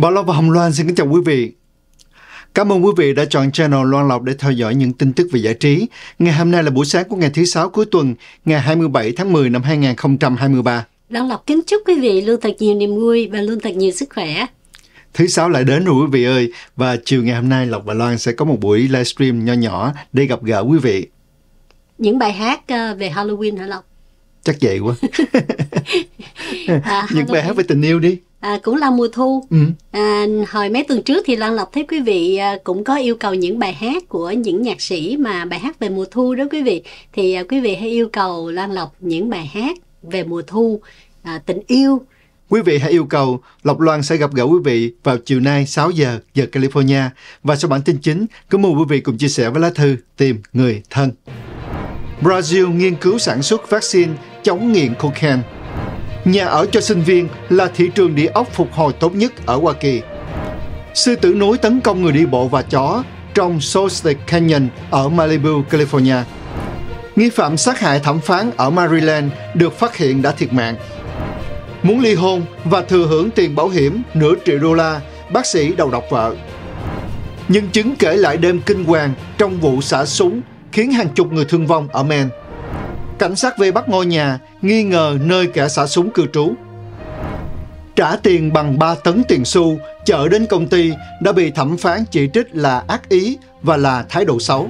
Bảo Lộc và Hồng Loan xin kính chào quý vị. Cảm ơn quý vị đã chọn channel Loan Lộc để theo dõi những tin tức về giải trí. Ngày hôm nay là buổi sáng của ngày thứ sáu cuối tuần, ngày 27 tháng 10 năm 2023. Loan Lộc kính chúc quý vị luôn thật nhiều niềm vui và luôn thật nhiều sức khỏe. Thứ sáu lại đến rồi quý vị ơi, và chiều ngày hôm nay Lộc và Loan sẽ có một buổi livestream nho nhỏ để gặp gỡ quý vị. Những bài hát ờ, về Halloween hả Lộc? Chắc vậy quá. à, những bài hát về tình yêu đi À, cũng là mùa thu ừ. à, hồi mấy tuần trước thì lan lộc thấy quý vị à, cũng có yêu cầu những bài hát của những nhạc sĩ mà bài hát về mùa thu đó quý vị thì à, quý vị hãy yêu cầu lan lộc những bài hát về mùa thu à, tình yêu Quý vị hãy yêu cầu, Lộc Loan sẽ gặp gỡ quý vị vào chiều nay 6 giờ giờ California và sau bản tin chính, cảm ơn quý vị cùng chia sẻ với lá thư tìm người thân. Brazil nghiên cứu sản xuất vaccine chống nghiện cocaine Nhà ở cho sinh viên là thị trường địa ốc phục hồi tốt nhất ở Hoa Kỳ. Sư tử núi tấn công người đi bộ và chó trong Salt Canyon ở Malibu, California. Nghi phạm sát hại thẩm phán ở Maryland được phát hiện đã thiệt mạng. Muốn ly hôn và thừa hưởng tiền bảo hiểm nửa triệu đô la, bác sĩ đầu độc vợ. Nhân chứng kể lại đêm kinh hoàng trong vụ xả súng khiến hàng chục người thương vong ở Maine cảnh sát về bắt ngôi nhà, nghi ngờ nơi kẻ xả súng cư trú. Trả tiền bằng 3 tấn tiền xu, chở đến công ty đã bị thẩm phán chỉ trích là ác ý và là thái độ xấu.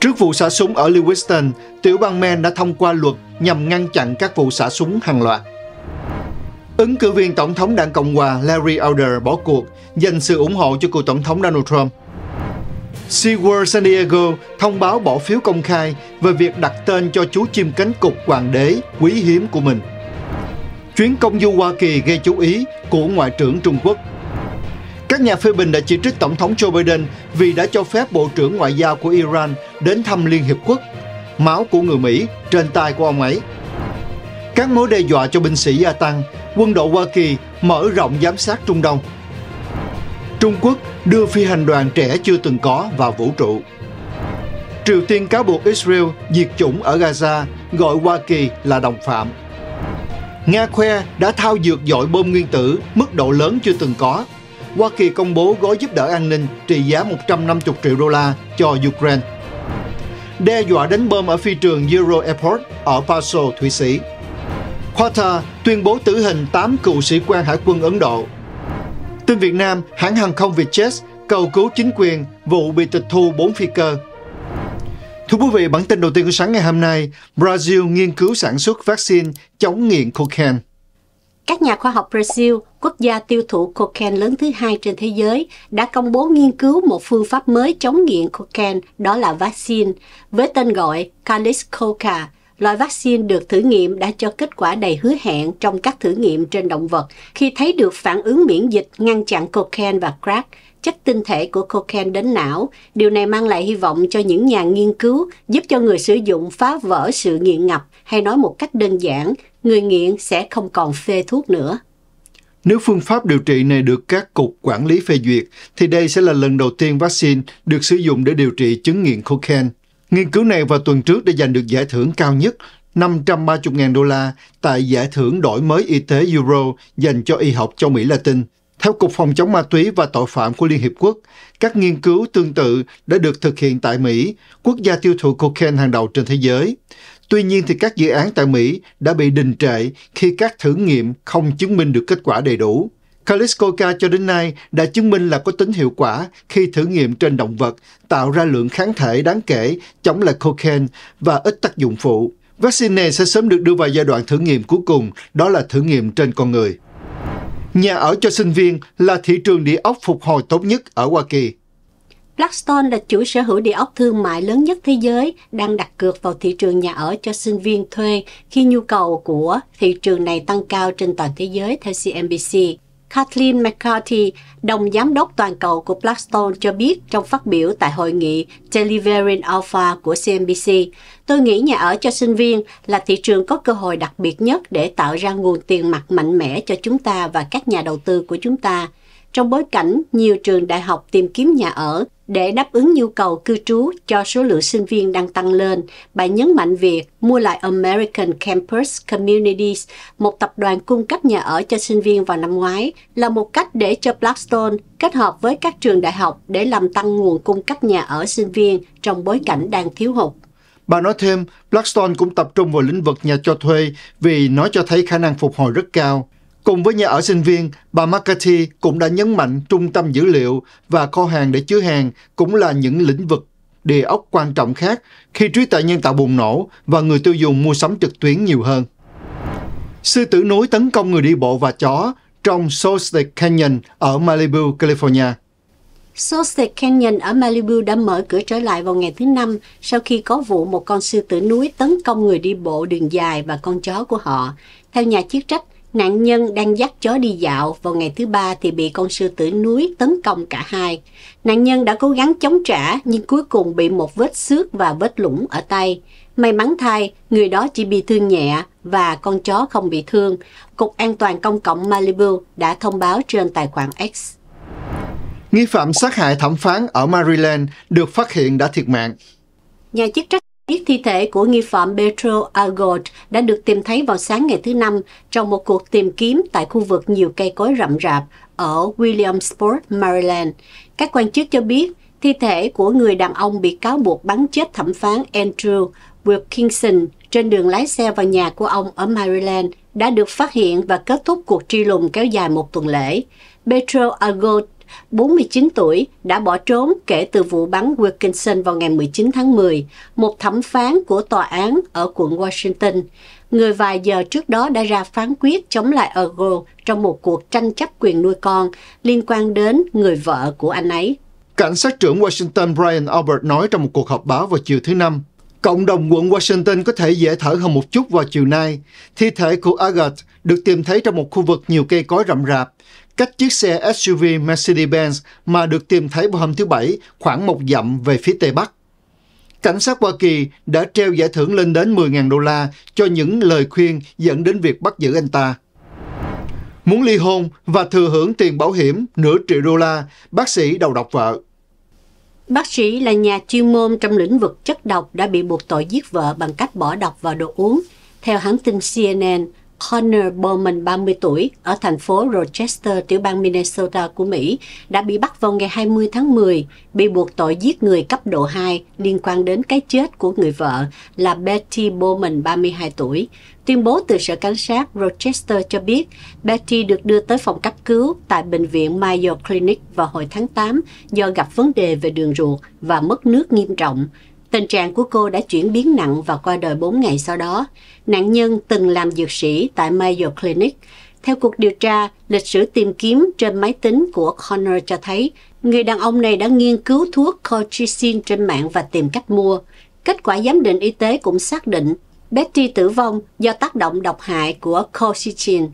Trước vụ xả súng ở Lewiston, tiểu bang Maine đã thông qua luật nhằm ngăn chặn các vụ xả súng hàng loạt. Ứng cử viên Tổng thống đảng Cộng hòa Larry Elder bỏ cuộc, dành sự ủng hộ cho cựu Tổng thống Donald Trump. SeaWorld San Diego thông báo bỏ phiếu công khai về việc đặt tên cho chú chim cánh cục hoàng đế quý hiếm của mình. Chuyến công du Hoa Kỳ gây chú ý của Ngoại trưởng Trung Quốc. Các nhà phê bình đã chỉ trích Tổng thống Joe Biden vì đã cho phép Bộ trưởng Ngoại giao của Iran đến thăm Liên Hiệp Quốc. Máu của người Mỹ trên tay của ông ấy. Các mối đe dọa cho binh sĩ gia tăng, quân đội Hoa Kỳ mở rộng giám sát Trung Đông. Trung Quốc đưa phi hành đoàn trẻ chưa từng có vào vũ trụ. Triều Tiên cáo buộc Israel diệt chủng ở Gaza, gọi Hoa Kỳ là đồng phạm. Nga khoe đã thao dược dội bom nguyên tử mức độ lớn chưa từng có. Hoa Kỳ công bố gói giúp đỡ an ninh trị giá 150 triệu đô la cho Ukraine. Đe dọa đánh bom ở phi trường Euro Airport ở Basel, Thụy Sĩ. Qatar tuyên bố tử hình 8 cựu sĩ quan hải quân Ấn Độ Tin Việt Nam, hãng hàng không Vietjet cầu cứu chính quyền vụ bị tịch thu 4 phi cơ. Thưa quý vị, bản tin đầu tiên của sáng ngày hôm nay, Brazil nghiên cứu sản xuất vaccine chống nghiện cocaine. Các nhà khoa học Brazil, quốc gia tiêu thụ cocaine lớn thứ hai trên thế giới, đã công bố nghiên cứu một phương pháp mới chống nghiện cocaine, đó là vaccine, với tên gọi Calis Coca, loại vaccine được thử nghiệm đã cho kết quả đầy hứa hẹn trong các thử nghiệm trên động vật khi thấy được phản ứng miễn dịch ngăn chặn cocaine và crack, chất tinh thể của cocaine đến não. Điều này mang lại hy vọng cho những nhà nghiên cứu, giúp cho người sử dụng phá vỡ sự nghiện ngập hay nói một cách đơn giản, người nghiện sẽ không còn phê thuốc nữa. Nếu phương pháp điều trị này được các cục quản lý phê duyệt, thì đây sẽ là lần đầu tiên vaccine được sử dụng để điều trị chứng nghiện cocaine. Nghiên cứu này vào tuần trước đã giành được giải thưởng cao nhất 530.000 đô la tại giải thưởng đổi mới y tế Euro dành cho y học châu Mỹ Latin. Theo Cục Phòng chống ma túy và tội phạm của Liên Hiệp Quốc, các nghiên cứu tương tự đã được thực hiện tại Mỹ, quốc gia tiêu thụ cocaine hàng đầu trên thế giới. Tuy nhiên thì các dự án tại Mỹ đã bị đình trệ khi các thử nghiệm không chứng minh được kết quả đầy đủ. Kaliskoka cho đến nay đã chứng minh là có tính hiệu quả khi thử nghiệm trên động vật, tạo ra lượng kháng thể đáng kể chống lại cocaine và ít tác dụng phụ. Vaccine này sẽ sớm được đưa vào giai đoạn thử nghiệm cuối cùng, đó là thử nghiệm trên con người. Nhà ở cho sinh viên là thị trường địa ốc phục hồi tốt nhất ở Hoa Kỳ. Blackstone là chủ sở hữu địa ốc thương mại lớn nhất thế giới, đang đặt cược vào thị trường nhà ở cho sinh viên thuê khi nhu cầu của thị trường này tăng cao trên toàn thế giới theo CNBC. Kathleen McCarthy, đồng giám đốc toàn cầu của Blackstone cho biết trong phát biểu tại hội nghị Delivering Alpha của CNBC, tôi nghĩ nhà ở cho sinh viên là thị trường có cơ hội đặc biệt nhất để tạo ra nguồn tiền mặt mạnh mẽ cho chúng ta và các nhà đầu tư của chúng ta trong bối cảnh nhiều trường đại học tìm kiếm nhà ở để đáp ứng nhu cầu cư trú cho số lượng sinh viên đang tăng lên, bà nhấn mạnh việc mua lại American Campus Communities, một tập đoàn cung cấp nhà ở cho sinh viên vào năm ngoái, là một cách để cho Blackstone kết hợp với các trường đại học để làm tăng nguồn cung cấp nhà ở sinh viên trong bối cảnh đang thiếu hụt. Bà nói thêm, Blackstone cũng tập trung vào lĩnh vực nhà cho thuê vì nó cho thấy khả năng phục hồi rất cao. Cùng với nhà ở sinh viên, bà McCarthy cũng đã nhấn mạnh trung tâm dữ liệu và kho hàng để chứa hàng cũng là những lĩnh vực đề ốc quan trọng khác khi trí tuệ nhân tạo bùng nổ và người tiêu dùng mua sắm trực tuyến nhiều hơn. Sư tử núi tấn công người đi bộ và chó trong Salt Canyon ở Malibu, California. Salt Canyon ở Malibu đã mở cửa trở lại vào ngày thứ Năm sau khi có vụ một con sư tử núi tấn công người đi bộ đường dài và con chó của họ. Theo nhà chức trách, Nạn nhân đang dắt chó đi dạo vào ngày thứ ba thì bị con sư tử núi tấn công cả hai. Nạn nhân đã cố gắng chống trả nhưng cuối cùng bị một vết xước và vết lũng ở tay. May mắn thay, người đó chỉ bị thương nhẹ và con chó không bị thương. Cục An toàn Công cộng Malibu đã thông báo trên tài khoản X. Nghi phạm sát hại thẩm phán ở Maryland được phát hiện đã thiệt mạng. Nhà chức trách Chiếc thi thể của nghi phạm Petro Agot đã được tìm thấy vào sáng ngày thứ Năm trong một cuộc tìm kiếm tại khu vực nhiều cây cối rậm rạp ở Williamsport, Maryland. Các quan chức cho biết thi thể của người đàn ông bị cáo buộc bắn chết thẩm phán Andrew Wilkinson trên đường lái xe vào nhà của ông ở Maryland đã được phát hiện và kết thúc cuộc truy lùng kéo dài một tuần lễ. Petro Agot 49 tuổi, đã bỏ trốn kể từ vụ bắn Wilkinson vào ngày 19 tháng 10, một thẩm phán của tòa án ở quận Washington. Người vài giờ trước đó đã ra phán quyết chống lại Ergo trong một cuộc tranh chấp quyền nuôi con liên quan đến người vợ của anh ấy. Cảnh sát trưởng Washington Brian Albert nói trong một cuộc họp báo vào chiều thứ Năm, Cộng đồng quận Washington có thể dễ thở hơn một chút vào chiều nay. Thi thể của Agat được tìm thấy trong một khu vực nhiều cây cối rậm rạp cách chiếc xe SUV Mercedes-Benz mà được tìm thấy vào hôm thứ Bảy khoảng một dặm về phía Tây Bắc. Cảnh sát Hoa Kỳ đã treo giải thưởng lên đến 10.000 đô la cho những lời khuyên dẫn đến việc bắt giữ anh ta. Muốn ly hôn và thừa hưởng tiền bảo hiểm nửa triệu đô la, bác sĩ đầu độc vợ. Bác sĩ là nhà chuyên môn trong lĩnh vực chất độc đã bị buộc tội giết vợ bằng cách bỏ độc vào đồ uống. Theo hãng tin CNN, Connor Bowman, 30 tuổi, ở thành phố Rochester, tiểu bang Minnesota của Mỹ, đã bị bắt vào ngày 20 tháng 10, bị buộc tội giết người cấp độ 2 liên quan đến cái chết của người vợ là Betty Bowman, 32 tuổi. Tuyên bố từ Sở Cảnh sát Rochester cho biết Betty được đưa tới phòng cấp cứu tại Bệnh viện Mayo Clinic vào hồi tháng 8 do gặp vấn đề về đường ruột và mất nước nghiêm trọng. Tình trạng của cô đã chuyển biến nặng và qua đời 4 ngày sau đó. Nạn nhân từng làm dược sĩ tại Mayo Clinic. Theo cuộc điều tra, lịch sử tìm kiếm trên máy tính của Connor cho thấy người đàn ông này đã nghiên cứu thuốc colchicine trên mạng và tìm cách mua. Kết quả giám định y tế cũng xác định Betty tử vong do tác động độc hại của colchicine.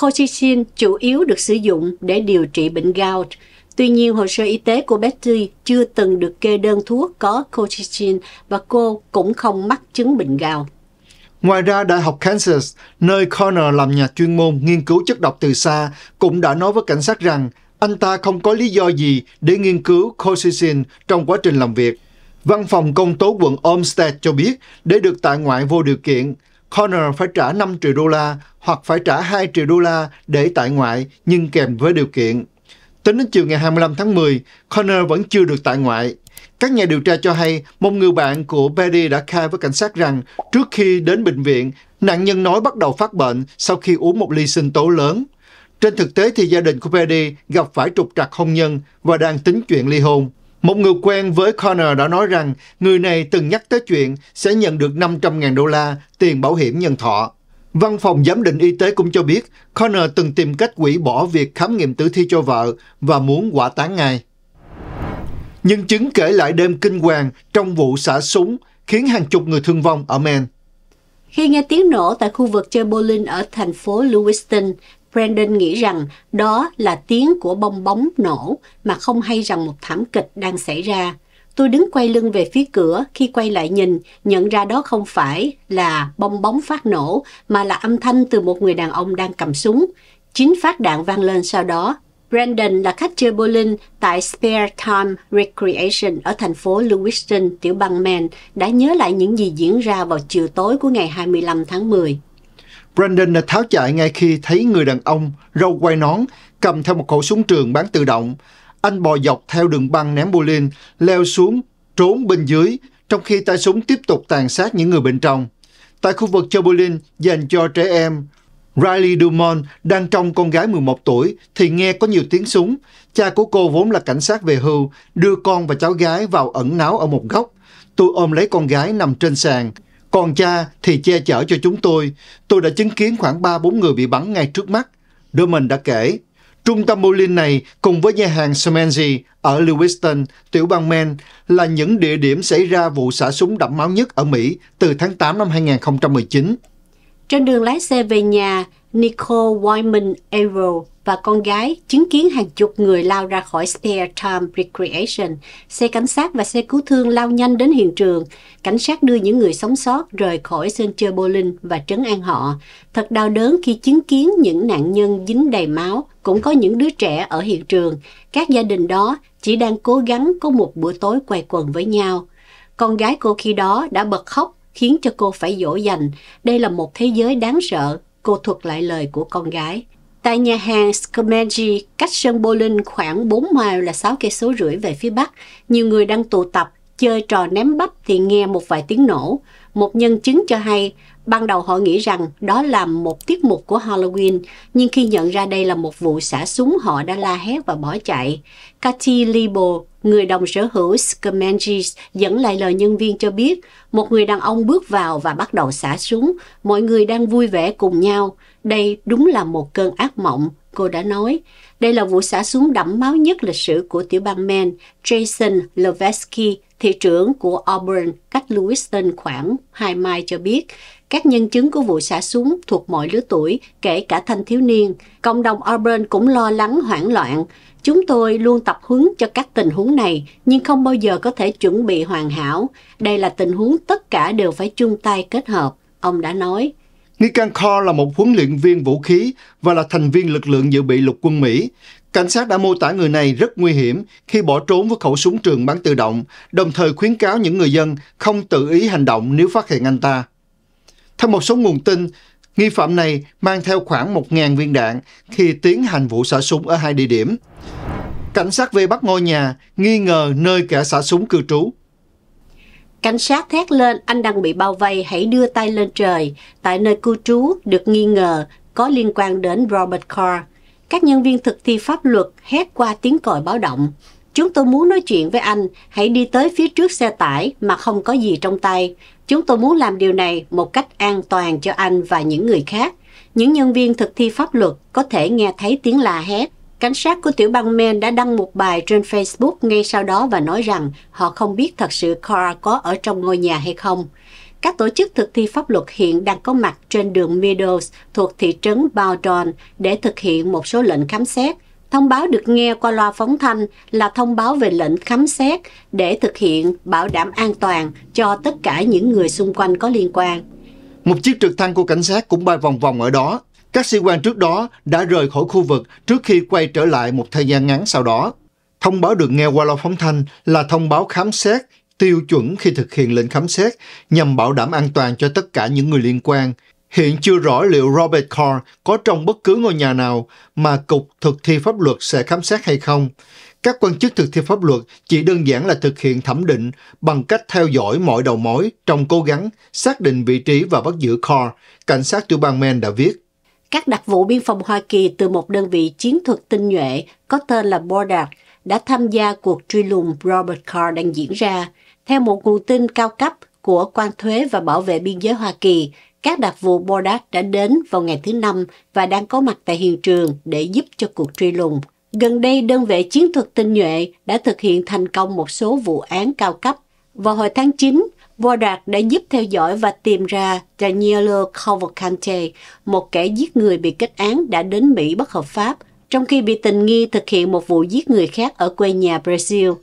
Colchicine chủ yếu được sử dụng để điều trị bệnh gout, Tuy nhiên, hồ sơ y tế của Betty chưa từng được kê đơn thuốc có colchicine và cô cũng không mắc chứng bệnh gào. Ngoài ra, Đại học Kansas, nơi Connor làm nhà chuyên môn nghiên cứu chất độc từ xa, cũng đã nói với cảnh sát rằng anh ta không có lý do gì để nghiên cứu colchicine trong quá trình làm việc. Văn phòng công tố quận Olmsted cho biết để được tại ngoại vô điều kiện, Connor phải trả 5 triệu đô la hoặc phải trả 2 triệu đô la để tại ngoại nhưng kèm với điều kiện Tính đến chiều ngày 25 tháng 10, Connor vẫn chưa được tại ngoại. Các nhà điều tra cho hay một người bạn của Betty đã khai với cảnh sát rằng trước khi đến bệnh viện, nạn nhân nói bắt đầu phát bệnh sau khi uống một ly sinh tố lớn. Trên thực tế thì gia đình của Betty gặp phải trục trặc hôn nhân và đang tính chuyện ly hôn. Một người quen với Connor đã nói rằng người này từng nhắc tới chuyện sẽ nhận được 500.000 đô la tiền bảo hiểm nhân thọ. Văn phòng giám định y tế cũng cho biết Connor từng tìm cách quỷ bỏ việc khám nghiệm tử thi cho vợ và muốn quả tán ngay. Nhân chứng kể lại đêm kinh hoàng trong vụ xả súng khiến hàng chục người thương vong ở Maine. Khi nghe tiếng nổ tại khu vực chơi bowling ở thành phố Lewiston, Brandon nghĩ rằng đó là tiếng của bong bóng nổ mà không hay rằng một thảm kịch đang xảy ra. Tôi đứng quay lưng về phía cửa, khi quay lại nhìn, nhận ra đó không phải là bong bóng phát nổ, mà là âm thanh từ một người đàn ông đang cầm súng. Chín phát đạn vang lên sau đó. Brandon là khách chơi bowling tại Spare Time Recreation ở thành phố Lewiston, tiểu bang Maine, đã nhớ lại những gì diễn ra vào chiều tối của ngày 25 tháng 10. Brandon đã tháo chạy ngay khi thấy người đàn ông, râu quay nón, cầm theo một khẩu súng trường bán tự động. Anh bò dọc theo đường băng ném bô lin leo xuống, trốn bên dưới, trong khi tay súng tiếp tục tàn sát những người bên trong. Tại khu vực lin dành cho trẻ em, Riley Dumont đang trong con gái 11 tuổi thì nghe có nhiều tiếng súng. Cha của cô vốn là cảnh sát về hưu, đưa con và cháu gái vào ẩn náu ở một góc. Tôi ôm lấy con gái nằm trên sàn. Còn cha thì che chở cho chúng tôi. Tôi đã chứng kiến khoảng 3-4 người bị bắn ngay trước mắt. Dumont đã kể. Trung tâm bowling này cùng với nhà hàng Semenzi ở Lewiston, tiểu bang Maine là những địa điểm xảy ra vụ xả súng đẫm máu nhất ở Mỹ từ tháng 8 năm 2019. Trên đường lái xe về nhà, Nicole Wyman Arrow và con gái chứng kiến hàng chục người lao ra khỏi Spare Time Recreation. Xe cảnh sát và xe cứu thương lao nhanh đến hiện trường. Cảnh sát đưa những người sống sót rời khỏi sân chơi bowling và trấn an họ. Thật đau đớn khi chứng kiến những nạn nhân dính đầy máu cũng có những đứa trẻ ở hiện trường. Các gia đình đó chỉ đang cố gắng có một bữa tối quay quần với nhau. Con gái cô khi đó đã bật khóc khiến cho cô phải dỗ dành. Đây là một thế giới đáng sợ, cô thuật lại lời của con gái. Tại nhà hàng Skomeji, cách sân bowling khoảng 4 mile là 6 cây số rưỡi về phía bắc, nhiều người đang tụ tập chơi trò ném bắp thì nghe một vài tiếng nổ. Một nhân chứng cho hay, Ban đầu họ nghĩ rằng đó là một tiết mục của Halloween, nhưng khi nhận ra đây là một vụ xả súng họ đã la hét và bỏ chạy. Cathy Libo, người đồng sở hữu Scamanges, dẫn lại lời nhân viên cho biết, một người đàn ông bước vào và bắt đầu xả súng, mọi người đang vui vẻ cùng nhau. Đây đúng là một cơn ác mộng, cô đã nói. Đây là vụ xả súng đẫm máu nhất lịch sử của tiểu bang Maine. Jason Levesky, thị trưởng của Auburn, cách Lewiston khoảng 2 mai cho biết, các nhân chứng của vụ xả súng thuộc mọi lứa tuổi, kể cả thanh thiếu niên. Cộng đồng Auburn cũng lo lắng hoảng loạn. Chúng tôi luôn tập huấn cho các tình huống này, nhưng không bao giờ có thể chuẩn bị hoàn hảo. Đây là tình huống tất cả đều phải chung tay kết hợp, ông đã nói. Nikan Kho là một huấn luyện viên vũ khí và là thành viên lực lượng dự bị lục quân Mỹ. Cảnh sát đã mô tả người này rất nguy hiểm khi bỏ trốn với khẩu súng trường bán tự động, đồng thời khuyến cáo những người dân không tự ý hành động nếu phát hiện anh ta. Theo một số nguồn tin, nghi phạm này mang theo khoảng 1.000 viên đạn khi tiến hành vụ xả súng ở hai địa điểm. Cảnh sát về bắt ngôi nhà, nghi ngờ nơi kẻ xả súng cư trú. Cảnh sát thét lên anh đang bị bao vây hãy đưa tay lên trời tại nơi cư trú được nghi ngờ có liên quan đến Robert Carr. Các nhân viên thực thi pháp luật hét qua tiếng còi báo động. Chúng tôi muốn nói chuyện với anh, hãy đi tới phía trước xe tải mà không có gì trong tay. Chúng tôi muốn làm điều này một cách an toàn cho anh và những người khác. Những nhân viên thực thi pháp luật có thể nghe thấy tiếng la hét. Cảnh sát của tiểu bang Maine đã đăng một bài trên Facebook ngay sau đó và nói rằng họ không biết thật sự Cora có ở trong ngôi nhà hay không. Các tổ chức thực thi pháp luật hiện đang có mặt trên đường Meadows thuộc thị trấn Bowdoin để thực hiện một số lệnh khám xét Thông báo được nghe qua loa phóng thanh là thông báo về lệnh khám xét để thực hiện bảo đảm an toàn cho tất cả những người xung quanh có liên quan. Một chiếc trực thăng của cảnh sát cũng bay vòng vòng ở đó. Các sĩ quan trước đó đã rời khỏi khu vực trước khi quay trở lại một thời gian ngắn sau đó. Thông báo được nghe qua loa phóng thanh là thông báo khám xét tiêu chuẩn khi thực hiện lệnh khám xét nhằm bảo đảm an toàn cho tất cả những người liên quan, Hiện chưa rõ liệu Robert Carr có trong bất cứ ngôi nhà nào mà Cục Thực thi Pháp luật sẽ khám xét hay không. Các quan chức thực thi pháp luật chỉ đơn giản là thực hiện thẩm định bằng cách theo dõi mọi đầu mối trong cố gắng xác định vị trí và bắt giữ Carr, cảnh sát tiểu bang Maine đã viết. Các đặc vụ biên phòng Hoa Kỳ từ một đơn vị chiến thuật tinh nhuệ có tên là Border đã tham gia cuộc truy lùng Robert Carr đang diễn ra. Theo một nguồn tin cao cấp của quan thuế và bảo vệ biên giới Hoa Kỳ, các đặc vụ Borat đã đến vào ngày thứ năm và đang có mặt tại hiện trường để giúp cho cuộc truy lùng. Gần đây, đơn vị chiến thuật tinh nhuệ đã thực hiện thành công một số vụ án cao cấp. Vào hồi tháng 9, Borat đã giúp theo dõi và tìm ra Danielo Cavalcante, một kẻ giết người bị kết án đã đến Mỹ bất hợp pháp, trong khi bị tình nghi thực hiện một vụ giết người khác ở quê nhà Brazil.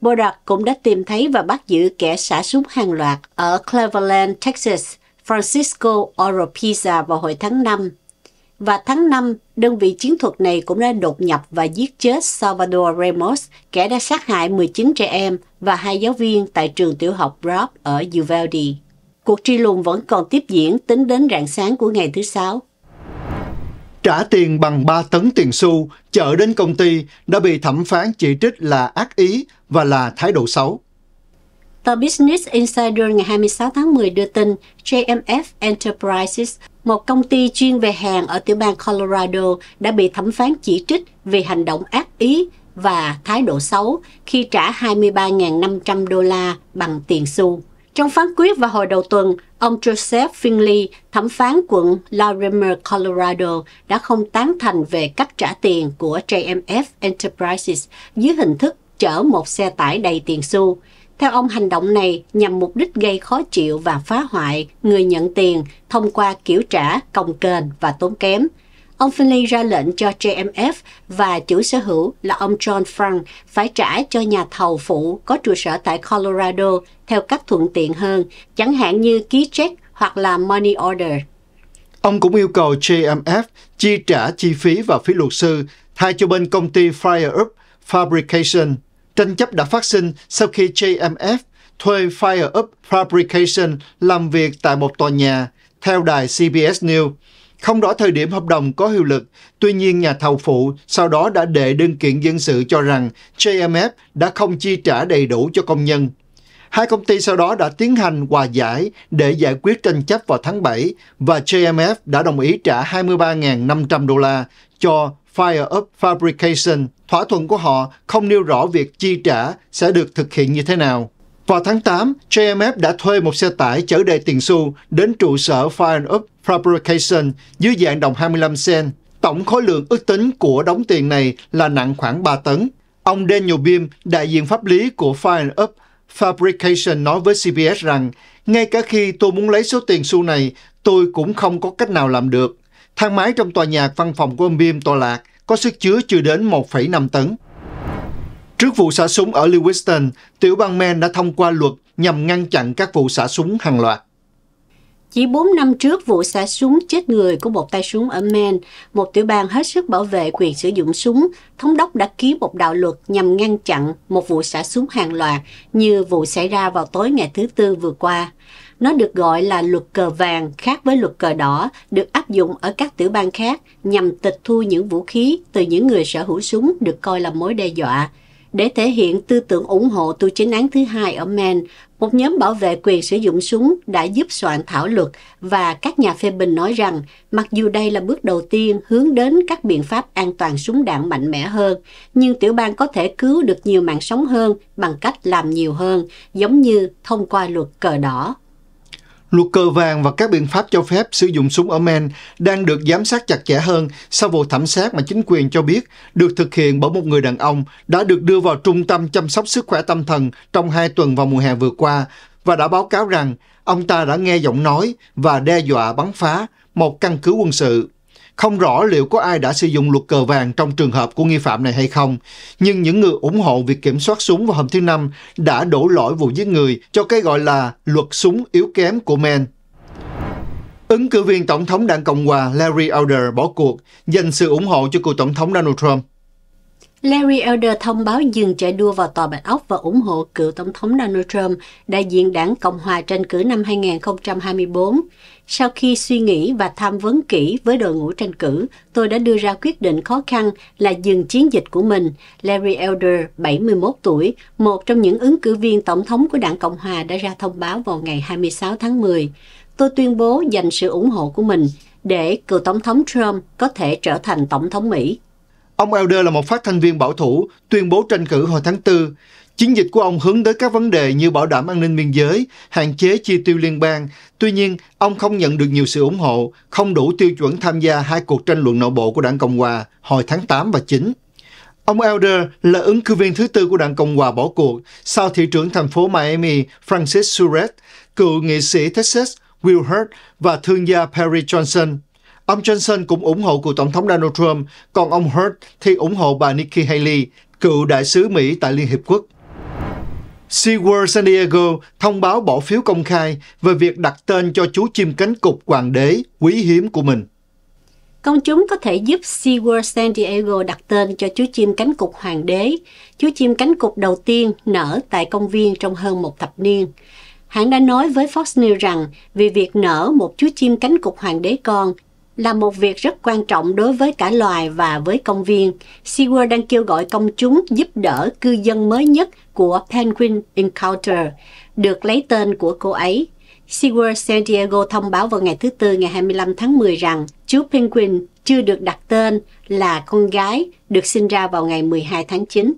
Borat cũng đã tìm thấy và bắt giữ kẻ xả súng hàng loạt ở Cleveland, Texas – Francisco Oropesa vào hồi tháng 5. Và tháng 5, đơn vị chiến thuật này cũng đã đột nhập và giết chết Salvador Ramos, kẻ đã sát hại 19 trẻ em và hai giáo viên tại trường tiểu học Rob ở Uvalde. Cuộc truy lùng vẫn còn tiếp diễn tính đến rạng sáng của ngày thứ Sáu. Trả tiền bằng 3 tấn tiền xu, chở đến công ty đã bị thẩm phán chỉ trích là ác ý và là thái độ xấu. Tờ Business Insider ngày 26 tháng 10 đưa tin JMF Enterprises, một công ty chuyên về hàng ở tiểu bang Colorado, đã bị thẩm phán chỉ trích vì hành động ác ý và thái độ xấu khi trả 23.500 đô la bằng tiền xu. Trong phán quyết vào hồi đầu tuần, ông Joseph Finley, thẩm phán quận Larimer, Colorado, đã không tán thành về cách trả tiền của JMF Enterprises dưới hình thức chở một xe tải đầy tiền xu. Theo ông, hành động này nhằm mục đích gây khó chịu và phá hoại người nhận tiền thông qua kiểu trả, còng kềnh và tốn kém. Ông Finley ra lệnh cho JMF và chủ sở hữu là ông John Frank phải trả cho nhà thầu phụ có trụ sở tại Colorado theo cách thuận tiện hơn, chẳng hạn như ký check hoặc là money order. Ông cũng yêu cầu JMF chi trả chi phí và phí luật sư thay cho bên công ty Fire Up Fabrication Tranh chấp đã phát sinh sau khi JMF thuê Fire Up Fabrication làm việc tại một tòa nhà, theo đài CBS News. Không rõ thời điểm hợp đồng có hiệu lực, tuy nhiên nhà thầu phụ sau đó đã đệ đơn kiện dân sự cho rằng JMF đã không chi trả đầy đủ cho công nhân. Hai công ty sau đó đã tiến hành hòa giải để giải quyết tranh chấp vào tháng 7 và JMF đã đồng ý trả 23.500 đô la cho Fire-Up Fabrication, thỏa thuận của họ không nêu rõ việc chi trả sẽ được thực hiện như thế nào. Vào tháng 8, JMF đã thuê một xe tải chở đầy tiền xu đến trụ sở Fire-Up Fabrication dưới dạng đồng 25 cent. Tổng khối lượng ước tính của đóng tiền này là nặng khoảng 3 tấn. Ông Daniel Bim, đại diện pháp lý của Fire-Up Fabrication nói với CBS rằng ngay cả khi tôi muốn lấy số tiền xu này, tôi cũng không có cách nào làm được. Thang máy trong tòa nhà văn phòng của ông Bim tọa lạc có sức chứa chưa đến 1,5 tấn. Trước vụ xả súng ở Lewiston, tiểu bang Maine đã thông qua luật nhằm ngăn chặn các vụ xả súng hàng loạt. Chỉ 4 năm trước vụ xả súng chết người của một tay súng ở Maine, một tiểu bang hết sức bảo vệ quyền sử dụng súng, thống đốc đã ký một đạo luật nhằm ngăn chặn một vụ xả súng hàng loạt như vụ xảy ra vào tối ngày thứ Tư vừa qua. Nó được gọi là luật cờ vàng khác với luật cờ đỏ, được áp dụng ở các tiểu bang khác nhằm tịch thu những vũ khí từ những người sở hữu súng được coi là mối đe dọa. Để thể hiện tư tưởng ủng hộ tu chính án thứ hai ở Maine, một nhóm bảo vệ quyền sử dụng súng đã giúp soạn thảo luật và các nhà phê bình nói rằng mặc dù đây là bước đầu tiên hướng đến các biện pháp an toàn súng đạn mạnh mẽ hơn, nhưng tiểu bang có thể cứu được nhiều mạng sống hơn bằng cách làm nhiều hơn, giống như thông qua luật cờ đỏ. Luật cờ vàng và các biện pháp cho phép sử dụng súng ở Men đang được giám sát chặt chẽ hơn sau vụ thẩm sát mà chính quyền cho biết được thực hiện bởi một người đàn ông đã được đưa vào trung tâm chăm sóc sức khỏe tâm thần trong hai tuần vào mùa hè vừa qua và đã báo cáo rằng ông ta đã nghe giọng nói và đe dọa bắn phá một căn cứ quân sự. Không rõ liệu có ai đã sử dụng luật cờ vàng trong trường hợp của nghi phạm này hay không, nhưng những người ủng hộ việc kiểm soát súng vào hôm thứ Năm đã đổ lỗi vụ giết người cho cái gọi là luật súng yếu kém của Men. Ứng cử viên Tổng thống đảng Cộng hòa Larry Elder bỏ cuộc, dành sự ủng hộ cho cựu Tổng thống Donald Trump. Larry Elder thông báo dừng chạy đua vào Tòa Bạch Ốc và ủng hộ cựu Tổng thống Donald Trump, đại diện đảng Cộng hòa tranh cử năm 2024. Sau khi suy nghĩ và tham vấn kỹ với đội ngũ tranh cử, tôi đã đưa ra quyết định khó khăn là dừng chiến dịch của mình. Larry Elder, 71 tuổi, một trong những ứng cử viên tổng thống của đảng Cộng hòa đã ra thông báo vào ngày 26 tháng 10. Tôi tuyên bố dành sự ủng hộ của mình để cựu tổng thống Trump có thể trở thành tổng thống Mỹ. Ông Elder là một phát thanh viên bảo thủ, tuyên bố tranh cử hồi tháng 4. Chiến dịch của ông hướng tới các vấn đề như bảo đảm an ninh biên giới, hạn chế chi tiêu liên bang. Tuy nhiên, ông không nhận được nhiều sự ủng hộ, không đủ tiêu chuẩn tham gia hai cuộc tranh luận nội bộ của đảng Cộng Hòa hồi tháng 8 và 9. Ông Elder là ứng cử viên thứ tư của đảng Cộng Hòa bỏ cuộc sau thị trưởng thành phố Miami Francis Suret, cựu nghị sĩ Texas Will Hurt và thương gia Perry Johnson. Ông Johnson cũng ủng hộ cựu Tổng thống Donald Trump, còn ông Hurt thì ủng hộ bà Nikki Haley, cựu đại sứ Mỹ tại Liên Hiệp Quốc. SeaWorld San Diego thông báo bỏ phiếu công khai về việc đặt tên cho chú chim cánh cụt hoàng đế quý hiếm của mình. Công chúng có thể giúp SeaWorld San Diego đặt tên cho chú chim cánh cụt hoàng đế. Chú chim cánh cụt đầu tiên nở tại công viên trong hơn một thập niên. Hãng đã nói với Fox News rằng vì việc nở một chú chim cánh cụt hoàng đế con là một việc rất quan trọng đối với cả loài và với công viên. SeaWorld đang kêu gọi công chúng giúp đỡ cư dân mới nhất của Penguin Encounter, được lấy tên của cô ấy. SeaWorld San Diego thông báo vào ngày thứ Tư ngày 25 tháng 10 rằng chú Penguin chưa được đặt tên là con gái được sinh ra vào ngày 12 tháng 9.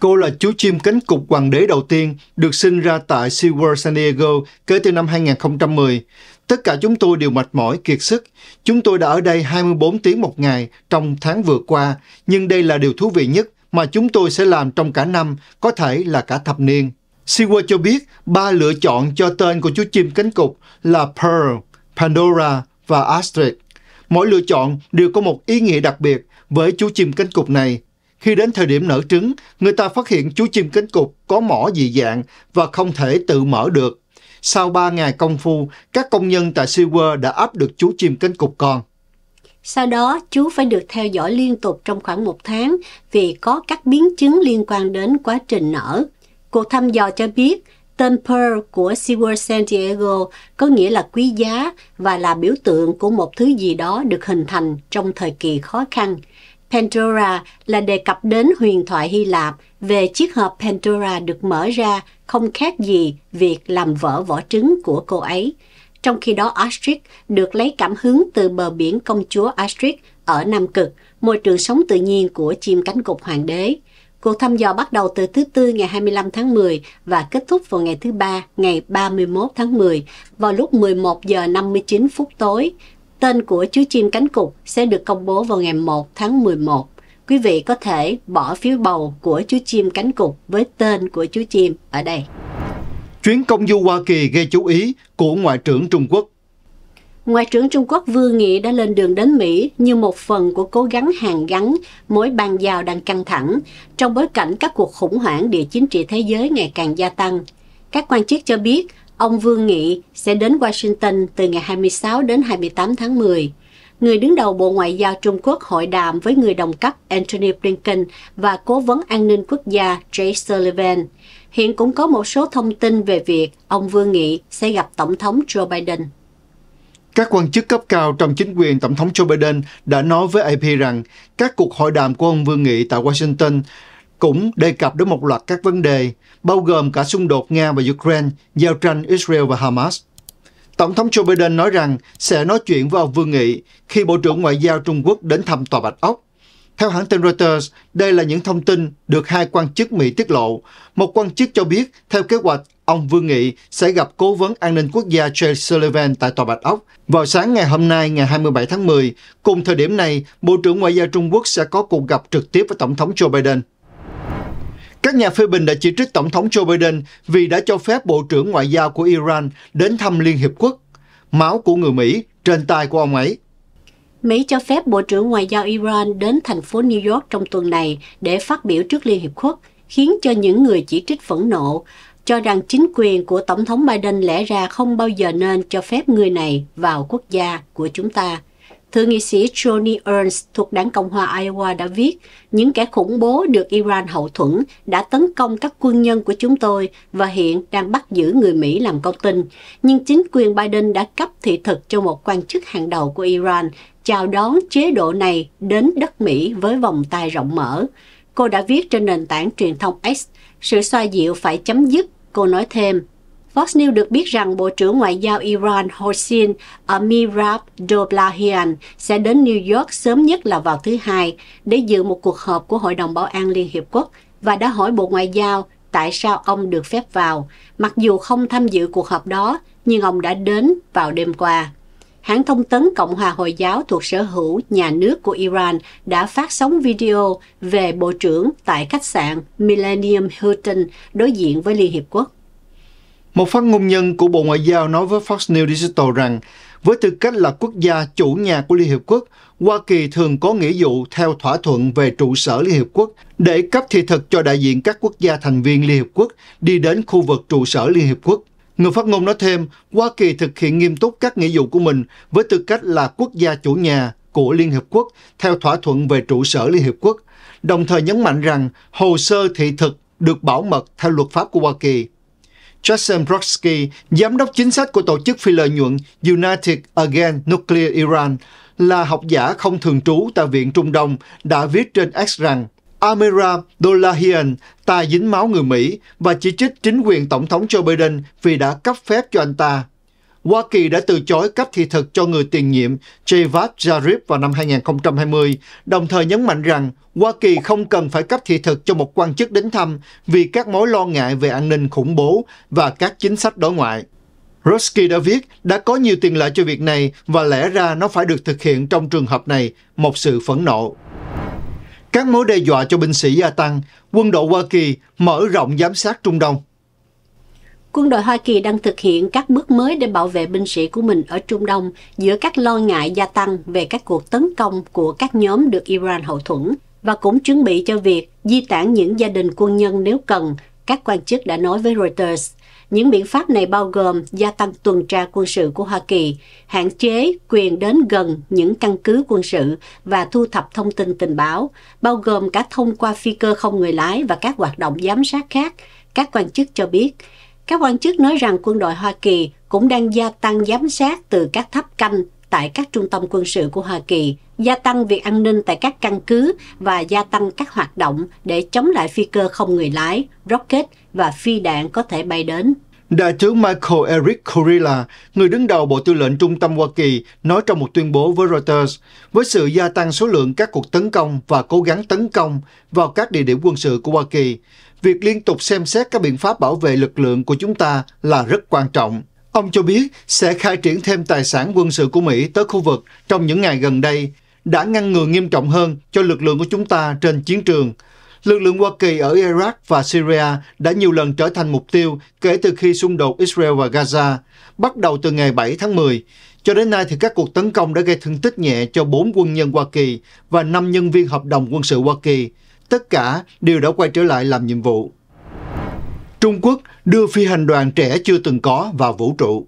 Cô là chú chim cánh cục hoàng đế đầu tiên được sinh ra tại SeaWorld San Diego kể từ năm 2010. Tất cả chúng tôi đều mệt mỏi, kiệt sức. Chúng tôi đã ở đây 24 tiếng một ngày trong tháng vừa qua, nhưng đây là điều thú vị nhất mà chúng tôi sẽ làm trong cả năm, có thể là cả thập niên. Siwa cho biết ba lựa chọn cho tên của chú chim cánh cục là Pearl, Pandora và Astrid. Mỗi lựa chọn đều có một ý nghĩa đặc biệt với chú chim cánh cục này. Khi đến thời điểm nở trứng, người ta phát hiện chú chim cánh cục có mỏ dị dạng và không thể tự mở được. Sau 3 ngày công phu, các công nhân tại Sewer đã áp được chú chim cánh cục con. Sau đó, chú phải được theo dõi liên tục trong khoảng một tháng vì có các biến chứng liên quan đến quá trình nở. Cuộc thăm dò cho biết tên Pearl của SeaWorld San Diego có nghĩa là quý giá và là biểu tượng của một thứ gì đó được hình thành trong thời kỳ khó khăn – Pandora là đề cập đến huyền thoại Hy Lạp về chiếc hộp Pandora được mở ra không khác gì việc làm vỡ vỏ trứng của cô ấy. Trong khi đó Astrid được lấy cảm hứng từ bờ biển công chúa Astrid ở Nam Cực, môi trường sống tự nhiên của chim cánh cụt hoàng đế. Cuộc thăm dò bắt đầu từ thứ Tư ngày 25 tháng 10 và kết thúc vào ngày thứ Ba ngày 31 tháng 10 vào lúc 11 giờ 59 phút tối Tên của chú chim cánh cục sẽ được công bố vào ngày 1 tháng 11. Quý vị có thể bỏ phiếu bầu của chú chim cánh cục với tên của chú chim ở đây. Chuyến công du Hoa Kỳ gây chú ý của Ngoại trưởng Trung Quốc Ngoại trưởng Trung Quốc Vương Nghị đã lên đường đến Mỹ như một phần của cố gắng hàn gắn mối bàn giao đang căng thẳng trong bối cảnh các cuộc khủng hoảng địa chính trị thế giới ngày càng gia tăng. Các quan chức cho biết Ông Vương Nghị sẽ đến Washington từ ngày 26 đến 28 tháng 10. Người đứng đầu Bộ Ngoại giao Trung Quốc hội đàm với người đồng cấp Antony Blinken và Cố vấn An ninh Quốc gia Jay Sullivan. Hiện cũng có một số thông tin về việc ông Vương Nghị sẽ gặp Tổng thống Joe Biden. Các quan chức cấp cao trong chính quyền Tổng thống Joe Biden đã nói với AP rằng các cuộc hội đàm của ông Vương Nghị tại Washington cũng đề cập đến một loạt các vấn đề, bao gồm cả xung đột Nga và Ukraine, giao tranh Israel và Hamas. Tổng thống Joe Biden nói rằng sẽ nói chuyện với ông Vương Nghị khi Bộ trưởng Ngoại giao Trung Quốc đến thăm Tòa Bạch Ốc. Theo hãng tin Reuters, đây là những thông tin được hai quan chức Mỹ tiết lộ. Một quan chức cho biết, theo kế hoạch, ông Vương Nghị sẽ gặp Cố vấn An ninh Quốc gia Jay Sullivan tại Tòa Bạch Ốc vào sáng ngày hôm nay, ngày 27 tháng 10. Cùng thời điểm này, Bộ trưởng Ngoại giao Trung Quốc sẽ có cuộc gặp trực tiếp với Tổng thống Joe Biden. Các nhà phê bình đã chỉ trích Tổng thống Joe Biden vì đã cho phép Bộ trưởng Ngoại giao của Iran đến thăm Liên Hiệp Quốc. Máu của người Mỹ trên tay của ông ấy. Mỹ cho phép Bộ trưởng Ngoại giao Iran đến thành phố New York trong tuần này để phát biểu trước Liên Hiệp Quốc, khiến cho những người chỉ trích phẫn nộ, cho rằng chính quyền của Tổng thống Biden lẽ ra không bao giờ nên cho phép người này vào quốc gia của chúng ta. Thượng nghị sĩ Johnny Ernst thuộc đảng Cộng hòa Iowa đã viết, những kẻ khủng bố được Iran hậu thuẫn đã tấn công các quân nhân của chúng tôi và hiện đang bắt giữ người Mỹ làm con tin. Nhưng chính quyền Biden đã cấp thị thực cho một quan chức hàng đầu của Iran chào đón chế độ này đến đất Mỹ với vòng tay rộng mở. Cô đã viết trên nền tảng truyền thông X, sự xoa dịu phải chấm dứt. Cô nói thêm, Fox News được biết rằng Bộ trưởng Ngoại giao Iran Hossein Amirab Doblahian sẽ đến New York sớm nhất là vào thứ Hai để dự một cuộc họp của Hội đồng Bảo an Liên Hiệp Quốc và đã hỏi Bộ Ngoại giao tại sao ông được phép vào, mặc dù không tham dự cuộc họp đó, nhưng ông đã đến vào đêm qua. Hãng thông tấn Cộng hòa Hồi giáo thuộc sở hữu nhà nước của Iran đã phát sóng video về Bộ trưởng tại khách sạn Millennium Hilton đối diện với Liên Hiệp Quốc. Một phát ngôn nhân của Bộ Ngoại giao nói với Fox News Digital rằng, với tư cách là quốc gia chủ nhà của Liên Hiệp Quốc, Hoa Kỳ thường có nghĩa vụ theo thỏa thuận về trụ sở Liên Hiệp Quốc để cấp thị thực cho đại diện các quốc gia thành viên Liên Hiệp Quốc đi đến khu vực trụ sở Liên Hiệp Quốc. Người phát ngôn nói thêm, Hoa Kỳ thực hiện nghiêm túc các nghĩa vụ của mình với tư cách là quốc gia chủ nhà của Liên Hiệp Quốc theo thỏa thuận về trụ sở Liên Hiệp Quốc, đồng thời nhấn mạnh rằng hồ sơ thị thực được bảo mật theo luật pháp của Hoa Kỳ. Jason Brodsky, giám đốc chính sách của tổ chức phi lợi nhuận United Against Nuclear Iran, là học giả không thường trú tại Viện Trung Đông, đã viết trên X rằng Amira Dolahian ta dính máu người Mỹ và chỉ trích chính quyền Tổng thống Joe Biden vì đã cấp phép cho anh ta Hoa Kỳ đã từ chối cấp thị thực cho người tiền nhiệm Javad Zarif vào năm 2020, đồng thời nhấn mạnh rằng Hoa Kỳ không cần phải cấp thị thực cho một quan chức đến thăm vì các mối lo ngại về an ninh khủng bố và các chính sách đối ngoại. Roski đã viết đã có nhiều tiền lệ cho việc này và lẽ ra nó phải được thực hiện trong trường hợp này, một sự phẫn nộ. Các mối đe dọa cho binh sĩ gia tăng, quân đội Hoa Kỳ mở rộng giám sát Trung Đông. Quân đội Hoa Kỳ đang thực hiện các bước mới để bảo vệ binh sĩ của mình ở Trung Đông giữa các lo ngại gia tăng về các cuộc tấn công của các nhóm được Iran hậu thuẫn và cũng chuẩn bị cho việc di tản những gia đình quân nhân nếu cần, các quan chức đã nói với Reuters. Những biện pháp này bao gồm gia tăng tuần tra quân sự của Hoa Kỳ, hạn chế quyền đến gần những căn cứ quân sự và thu thập thông tin tình báo, bao gồm cả thông qua phi cơ không người lái và các hoạt động giám sát khác, các quan chức cho biết. Các quan chức nói rằng quân đội Hoa Kỳ cũng đang gia tăng giám sát từ các tháp canh tại các trung tâm quân sự của Hoa Kỳ, gia tăng việc an ninh tại các căn cứ và gia tăng các hoạt động để chống lại phi cơ không người lái, rocket và phi đạn có thể bay đến. Đại tướng Michael Eric Kurila, người đứng đầu Bộ Tư lệnh Trung tâm Hoa Kỳ, nói trong một tuyên bố với Reuters, với sự gia tăng số lượng các cuộc tấn công và cố gắng tấn công vào các địa điểm quân sự của Hoa Kỳ, việc liên tục xem xét các biện pháp bảo vệ lực lượng của chúng ta là rất quan trọng. Ông cho biết sẽ khai triển thêm tài sản quân sự của Mỹ tới khu vực trong những ngày gần đây, đã ngăn ngừa nghiêm trọng hơn cho lực lượng của chúng ta trên chiến trường. Lực lượng Hoa Kỳ ở Iraq và Syria đã nhiều lần trở thành mục tiêu kể từ khi xung đột Israel và Gaza, bắt đầu từ ngày 7 tháng 10. Cho đến nay thì các cuộc tấn công đã gây thương tích nhẹ cho 4 quân nhân Hoa Kỳ và 5 nhân viên hợp đồng quân sự Hoa Kỳ tất cả đều đã quay trở lại làm nhiệm vụ. Trung Quốc đưa phi hành đoàn trẻ chưa từng có vào vũ trụ.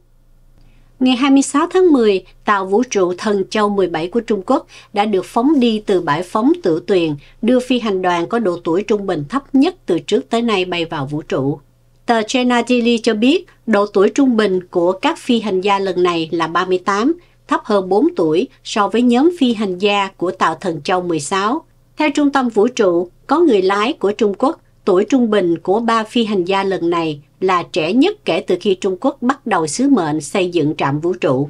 Ngày 26 tháng 10, tàu vũ trụ Thần Châu 17 của Trung Quốc đã được phóng đi từ bãi phóng Tử Tuyền, đưa phi hành đoàn có độ tuổi trung bình thấp nhất từ trước tới nay bay vào vũ trụ. Tờ China Daily cho biết độ tuổi trung bình của các phi hành gia lần này là 38, thấp hơn 4 tuổi so với nhóm phi hành gia của tàu Thần Châu 16. Theo Trung tâm Vũ trụ, có người lái của Trung Quốc, tuổi trung bình của ba phi hành gia lần này là trẻ nhất kể từ khi Trung Quốc bắt đầu sứ mệnh xây dựng trạm vũ trụ.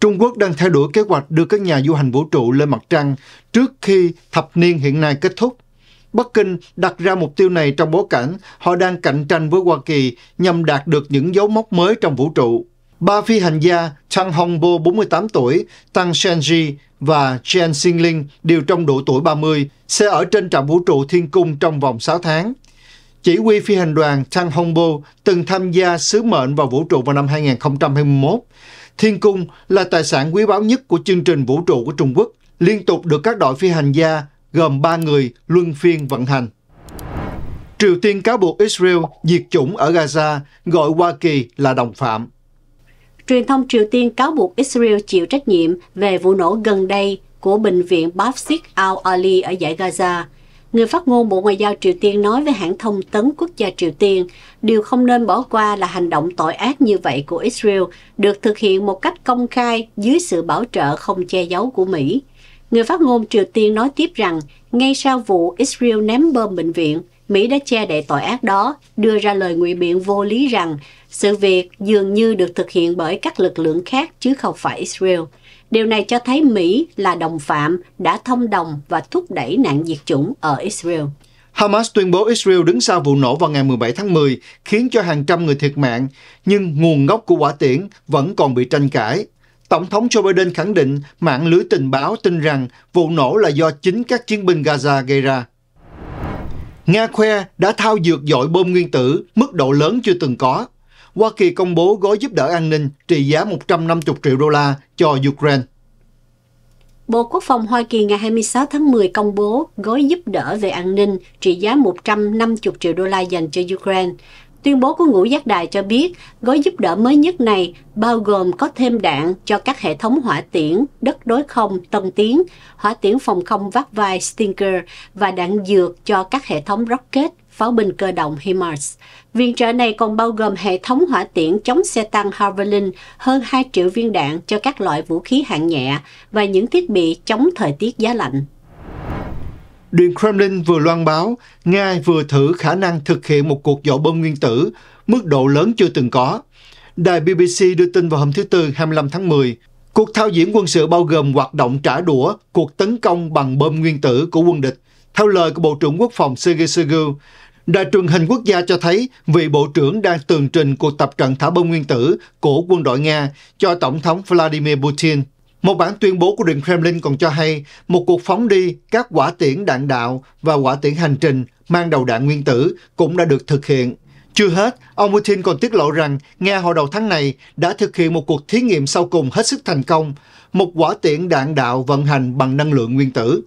Trung Quốc đang theo đuổi kế hoạch đưa các nhà du hành vũ trụ lên mặt trăng trước khi thập niên hiện nay kết thúc. Bắc Kinh đặt ra mục tiêu này trong bối cảnh họ đang cạnh tranh với Hoa Kỳ nhằm đạt được những dấu mốc mới trong vũ trụ. Ba phi hành gia Chang Hongbo 48 tuổi, Tang Shenji và Chen Xingling đều trong độ tuổi 30 sẽ ở trên trạm vũ trụ Thiên Cung trong vòng 6 tháng. Chỉ huy phi hành đoàn Chang Hongbo từng tham gia sứ mệnh vào vũ trụ vào năm 2021. Thiên Cung là tài sản quý báu nhất của chương trình vũ trụ của Trung Quốc, liên tục được các đội phi hành gia gồm 3 người luân phiên vận hành. Triều Tiên cáo buộc Israel diệt chủng ở Gaza, gọi Hoa Kỳ là đồng phạm truyền thông Triều Tiên cáo buộc Israel chịu trách nhiệm về vụ nổ gần đây của bệnh viện Bafsik al-Ali ở giải Gaza. Người phát ngôn Bộ Ngoại giao Triều Tiên nói với hãng thông tấn quốc gia Triều Tiên, điều không nên bỏ qua là hành động tội ác như vậy của Israel được thực hiện một cách công khai dưới sự bảo trợ không che giấu của Mỹ. Người phát ngôn Triều Tiên nói tiếp rằng, ngay sau vụ Israel ném bom bệnh viện, Mỹ đã che đậy tội ác đó, đưa ra lời ngụy biện vô lý rằng sự việc dường như được thực hiện bởi các lực lượng khác chứ không phải Israel. Điều này cho thấy Mỹ là đồng phạm đã thông đồng và thúc đẩy nạn diệt chủng ở Israel. Hamas tuyên bố Israel đứng sau vụ nổ vào ngày 17 tháng 10, khiến cho hàng trăm người thiệt mạng, nhưng nguồn gốc của quả tiễn vẫn còn bị tranh cãi. Tổng thống Joe Biden khẳng định mạng lưới tình báo tin rằng vụ nổ là do chính các chiến binh Gaza gây ra. Nga khoe đã thao dược dội bom nguyên tử mức độ lớn chưa từng có. Hoa Kỳ công bố gói giúp đỡ an ninh trị giá 150 triệu đô la cho Ukraine. Bộ Quốc phòng Hoa Kỳ ngày 26 tháng 10 công bố gói giúp đỡ về an ninh trị giá 150 triệu đô la dành cho Ukraine. Tuyên bố của Ngũ Giác Đài cho biết gói giúp đỡ mới nhất này bao gồm có thêm đạn cho các hệ thống hỏa tiễn đất đối không Tân Tiến, hỏa tiễn phòng không vắt vai Stinger và đạn dược cho các hệ thống rocket pháo binh cơ động HIMARS. Viện trợ này còn bao gồm hệ thống hỏa tiễn chống xe tăng Harvelin, hơn 2 triệu viên đạn cho các loại vũ khí hạng nhẹ và những thiết bị chống thời tiết giá lạnh. Điện Kremlin vừa loan báo Nga vừa thử khả năng thực hiện một cuộc dội bom nguyên tử mức độ lớn chưa từng có. Đài BBC đưa tin vào hôm thứ Tư 25 tháng 10, cuộc thao diễn quân sự bao gồm hoạt động trả đũa, cuộc tấn công bằng bom nguyên tử của quân địch. Theo lời của Bộ trưởng Quốc phòng Sergei Shoigu, đài truyền hình quốc gia cho thấy vị Bộ trưởng đang tường trình cuộc tập trận thả bom nguyên tử của quân đội Nga cho Tổng thống Vladimir Putin. Một bản tuyên bố của Điện Kremlin còn cho hay một cuộc phóng đi các quả tiễn đạn đạo và quả tiễn hành trình mang đầu đạn nguyên tử cũng đã được thực hiện. Chưa hết, ông Putin còn tiết lộ rằng Nga hồi đầu tháng này đã thực hiện một cuộc thí nghiệm sau cùng hết sức thành công, một quả tiễn đạn đạo vận hành bằng năng lượng nguyên tử.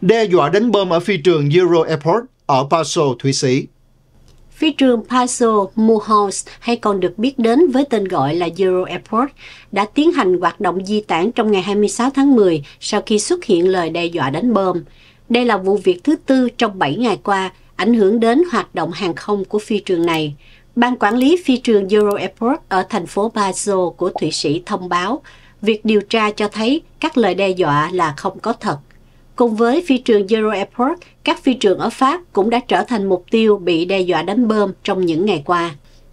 Đe dọa đánh bom ở phi trường Euro Airport ở Basel, Thụy Sĩ. Phi trường Paso Muhos hay còn được biết đến với tên gọi là Euro Airport đã tiến hành hoạt động di tản trong ngày 26 tháng 10 sau khi xuất hiện lời đe dọa đánh bom. Đây là vụ việc thứ tư trong 7 ngày qua ảnh hưởng đến hoạt động hàng không của phi trường này. Ban quản lý phi trường Euro Airport ở thành phố Paso của Thụy Sĩ thông báo, việc điều tra cho thấy các lời đe dọa là không có thật. Cùng với phi trường Euro Airport, các phi trường ở Pháp cũng đã trở thành mục tiêu bị đe dọa đánh bom trong những ngày qua.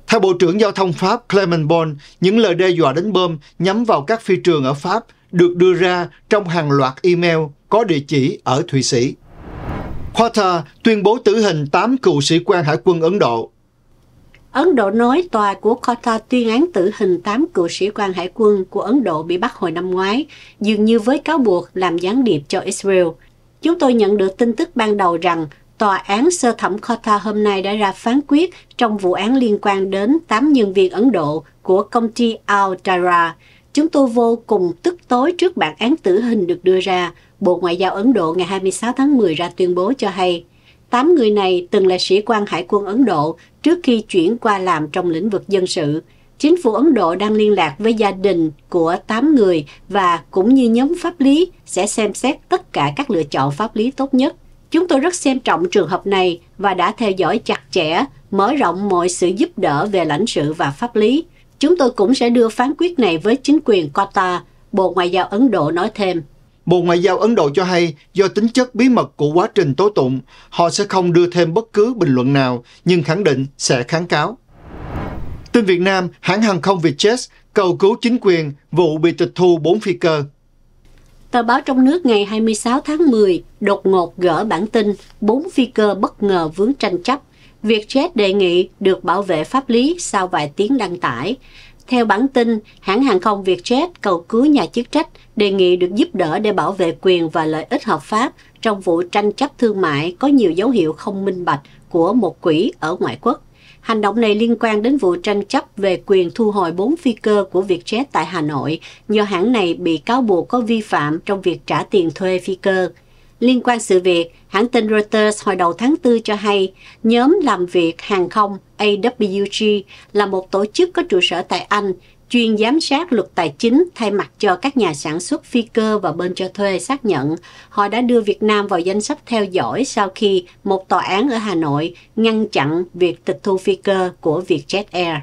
Theo Bộ trưởng Giao thông Pháp Clement Bon, những lời đe dọa đánh bom nhắm vào các phi trường ở Pháp được đưa ra trong hàng loạt email có địa chỉ ở Thụy Sĩ. Qatar tuyên bố tử hình 8 cựu sĩ quan hải quân Ấn Độ Ấn Độ nói tòa của Kota tuyên án tử hình 8 cựu sĩ quan hải quân của Ấn Độ bị bắt hồi năm ngoái, dường như với cáo buộc làm gián điệp cho Israel. Chúng tôi nhận được tin tức ban đầu rằng tòa án sơ thẩm Kota hôm nay đã ra phán quyết trong vụ án liên quan đến 8 nhân viên Ấn Độ của công ty Al Dara. Chúng tôi vô cùng tức tối trước bản án tử hình được đưa ra. Bộ Ngoại giao Ấn Độ ngày 26 tháng 10 ra tuyên bố cho hay, tám người này từng là sĩ quan hải quân Ấn Độ trước khi chuyển qua làm trong lĩnh vực dân sự. Chính phủ Ấn Độ đang liên lạc với gia đình của 8 người và cũng như nhóm pháp lý sẽ xem xét tất cả các lựa chọn pháp lý tốt nhất. Chúng tôi rất xem trọng trường hợp này và đã theo dõi chặt chẽ, mở rộng mọi sự giúp đỡ về lãnh sự và pháp lý. Chúng tôi cũng sẽ đưa phán quyết này với chính quyền Qatar, Bộ Ngoại giao Ấn Độ nói thêm. Bộ Ngoại giao Ấn Độ cho hay do tính chất bí mật của quá trình tố tụng, họ sẽ không đưa thêm bất cứ bình luận nào nhưng khẳng định sẽ kháng cáo. Tin Việt Nam, hãng hàng không Vietjet cầu cứu chính quyền vụ bị tịch thu 4 phi cơ. Tờ báo trong nước ngày 26 tháng 10 đột ngột gỡ bản tin 4 phi cơ bất ngờ vướng tranh chấp. Vietjet đề nghị được bảo vệ pháp lý sau vài tiếng đăng tải. Theo bản tin, hãng hàng không Vietjet cầu cứu nhà chức trách đề nghị được giúp đỡ để bảo vệ quyền và lợi ích hợp pháp trong vụ tranh chấp thương mại có nhiều dấu hiệu không minh bạch của một quỹ ở ngoại quốc. Hành động này liên quan đến vụ tranh chấp về quyền thu hồi 4 phi cơ của Vietjet tại Hà Nội, do hãng này bị cáo buộc có vi phạm trong việc trả tiền thuê phi cơ. Liên quan sự việc, hãng tin Reuters hồi đầu tháng 4 cho hay nhóm làm việc hàng không AWG là một tổ chức có trụ sở tại Anh chuyên giám sát luật tài chính thay mặt cho các nhà sản xuất phi cơ và bên cho thuê xác nhận họ đã đưa Việt Nam vào danh sách theo dõi sau khi một tòa án ở Hà Nội ngăn chặn việc tịch thu phi cơ của Vietjet Air.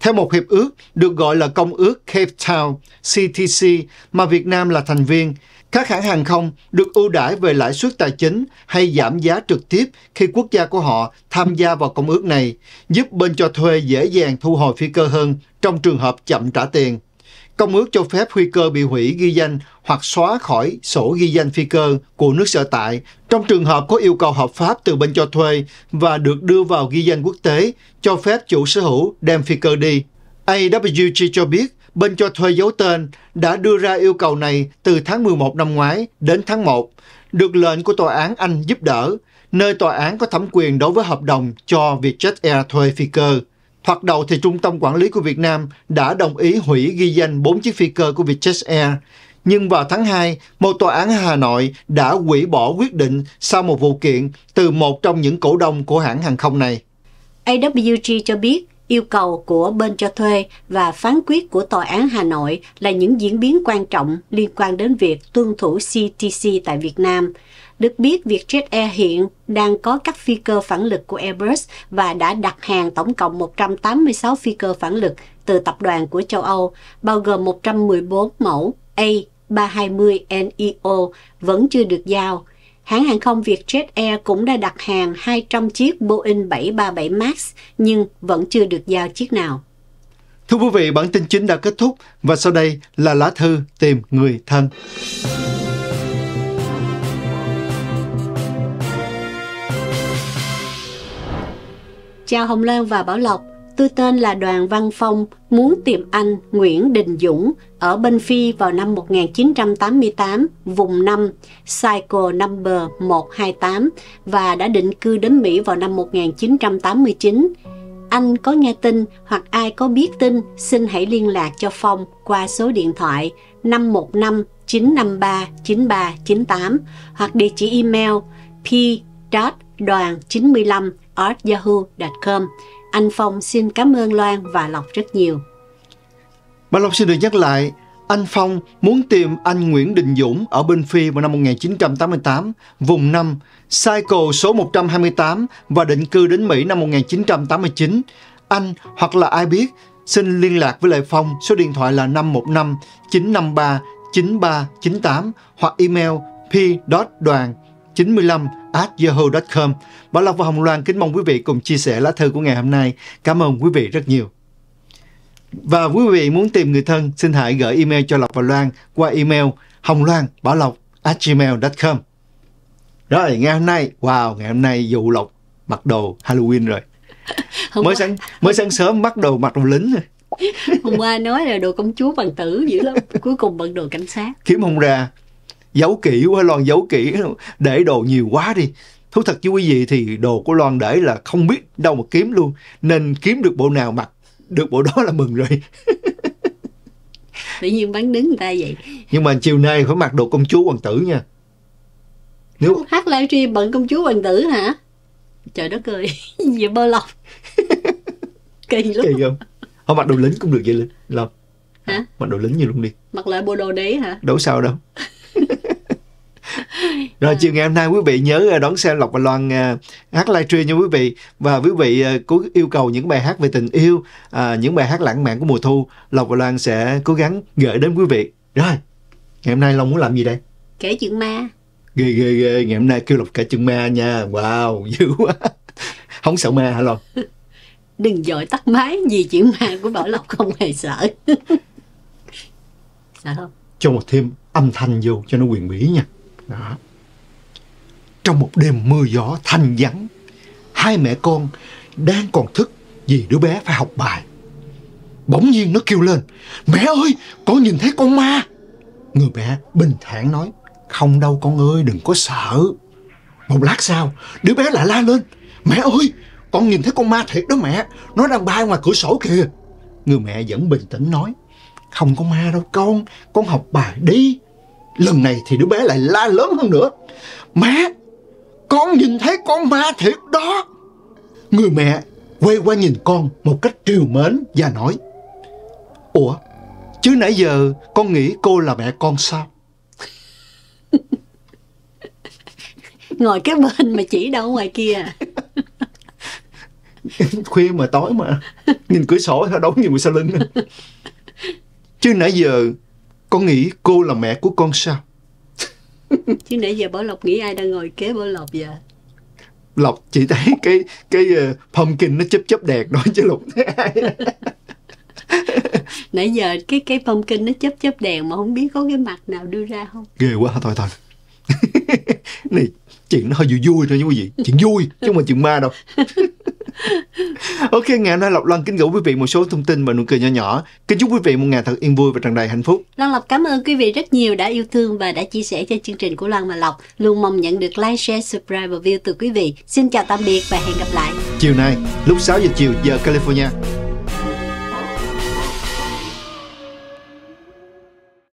Theo một hiệp ước được gọi là Công ước Cape Town, CTC, mà Việt Nam là thành viên, các hãng hàng không được ưu đãi về lãi suất tài chính hay giảm giá trực tiếp khi quốc gia của họ tham gia vào công ước này, giúp bên cho thuê dễ dàng thu hồi phi cơ hơn trong trường hợp chậm trả tiền. Công ước cho phép phi cơ bị hủy ghi danh hoặc xóa khỏi sổ ghi danh phi cơ của nước sở tại trong trường hợp có yêu cầu hợp pháp từ bên cho thuê và được đưa vào ghi danh quốc tế cho phép chủ sở hữu đem phi cơ đi. AWG cho biết bên cho thuê giấu tên đã đưa ra yêu cầu này từ tháng 11 năm ngoái đến tháng 1, được lệnh của tòa án Anh giúp đỡ, nơi tòa án có thẩm quyền đối với hợp đồng cho Vietjet Air thuê phi cơ. Thoạt đầu thì Trung tâm Quản lý của Việt Nam đã đồng ý hủy ghi danh 4 chiếc phi cơ của Vietjet Air, nhưng vào tháng 2, một tòa án Hà Nội đã hủy bỏ quyết định sau một vụ kiện từ một trong những cổ đông của hãng hàng không này. AWG cho biết Yêu cầu của bên cho thuê và phán quyết của Tòa án Hà Nội là những diễn biến quan trọng liên quan đến việc tuân thủ CTC tại Việt Nam. Được biết, Vietjet Air hiện đang có các phi cơ phản lực của Airbus và đã đặt hàng tổng cộng 186 phi cơ phản lực từ tập đoàn của châu Âu, bao gồm 114 mẫu A320neo vẫn chưa được giao. Hãng hàng không Vietjet Air cũng đã đặt hàng 200 chiếc Boeing 737 MAX nhưng vẫn chưa được giao chiếc nào. Thưa quý vị, bản tin chính đã kết thúc và sau đây là lá thư tìm người thân. Chào Hồng Loan và Bảo Lộc. Tôi tên là Đoàn Văn Phong, muốn tìm anh Nguyễn Đình Dũng ở bên Phi vào năm 1988, vùng 5, Cycle Number 128 và đã định cư đến Mỹ vào năm 1989. Anh có nghe tin hoặc ai có biết tin, xin hãy liên lạc cho Phong qua số điện thoại 515 953 9398 hoặc địa chỉ email p.đoàn95 yahoo.com anh Phong xin cảm ơn Loan và Lộc rất nhiều. Bà Lộc xin được nhắc lại, anh Phong muốn tìm anh Nguyễn Đình Dũng ở bên Phi vào năm 1988, vùng 5, cycle số 128 và định cư đến Mỹ năm 1989. Anh hoặc là ai biết xin liên lạc với Lệ Phong số điện thoại là 515 953 9398 hoặc email p.đoàn 95 yahoo.com. Bảo Lộc và Hồng Loan kính mong quý vị cùng chia sẻ lá thư của ngày hôm nay. Cảm ơn quý vị rất nhiều. Và quý vị muốn tìm người thân, xin hãy gửi email cho Lộc và Loan qua email hồng loan bảo lộc gmail.com Rồi, ngày hôm nay, wow, ngày hôm nay dù Lộc mặc đồ Halloween rồi. Hôm mới qua... sáng mới sáng sớm bắt đồ mặc đồ lính rồi. Hôm qua nói là đồ công chúa bằng tử dữ lắm, cuối cùng bằng đồ cảnh sát. Kiếm không ra, giấu kỹ quá Loan giấu kỹ để đồ nhiều quá đi thú thật chứ quý vị thì đồ của Loan để là không biết đâu mà kiếm luôn nên kiếm được bộ nào mặc được bộ đó là mừng rồi tự nhiên bán đứng người ta vậy nhưng mà chiều nay phải mặc đồ công chúa hoàng tử nha nếu hát livestream bận công chúa hoàng tử hả trời đất ơi gì bơ lọc kỳ lắm kỳ không không mặc đồ lính cũng được vậy linh lộc hả mặc đồ lính như luôn đi mặc lại bộ đồ đấy hả đâu sao đâu rồi ừ. chiều ngày hôm nay quý vị nhớ à, đón xem lộc và loan à, hát live stream nha quý vị và quý vị à, cố yêu cầu những bài hát về tình yêu những bài hát lãng mạn của mùa thu lộc và loan sẽ cố gắng gửi đến quý vị rồi ngày hôm nay long muốn làm gì đây kể chuyện ma ghê ghê ghê ngày hôm nay kêu lộc kể chuyện ma nha wow dữ quá không sợ ma hả lộc đừng dội tắt máy vì chuyện ma của bảo lộc không hề sợ sợ không cho một thêm âm thanh vô cho nó quyền mỹ nha đó. Trong một đêm mưa gió thanh vắng, hai mẹ con đang còn thức vì đứa bé phải học bài. Bỗng nhiên nó kêu lên, mẹ ơi, con nhìn thấy con ma. Người mẹ bình thản nói, không đâu con ơi, đừng có sợ. Một lát sau, đứa bé lại la lên, mẹ ơi, con nhìn thấy con ma thiệt đó mẹ, nó đang bay ngoài cửa sổ kìa. Người mẹ vẫn bình tĩnh nói, không có ma đâu con, con học bài đi. Lần này thì đứa bé lại la lớn hơn nữa Má Con nhìn thấy con ma thiệt đó Người mẹ quay qua nhìn con một cách triều mến và nói Ủa Chứ nãy giờ con nghĩ cô là mẹ con sao Ngồi cái bên mà chỉ đâu ngoài kia Khuya mà tối mà Nhìn cửa sổ thôi đâu nhìn người sau lưng Chứ nãy giờ con nghĩ cô là mẹ của con sao Chứ nãy giờ Bảo Lộc nghĩ ai đang ngồi kế Bảo Lộc vậy Lộc chỉ thấy cái cái uh, pumpkin nó chớp chớp đèn đó chứ Lộc thấy ai Nãy giờ cái cái pumpkin nó chớp chớp đèn mà không biết có cái mặt nào đưa ra không Ghê quá thôi thôi Này chuyện nó hơi vui vui thôi nha quý vị Chuyện vui chứ không phải chuyện ma đâu ok ngày hôm nay lộc lan kính gửi quý vị một số thông tin và nụ cười nhỏ nhỏ kính chúc quý vị một ngày thật yên vui và tràn đầy hạnh phúc lan lộc cảm ơn quý vị rất nhiều đã yêu thương và đã chia sẻ cho chương trình của lan và lộc luôn mong nhận được like share subscribe và view từ quý vị xin chào tạm biệt và hẹn gặp lại chiều nay lúc 6 giờ chiều giờ california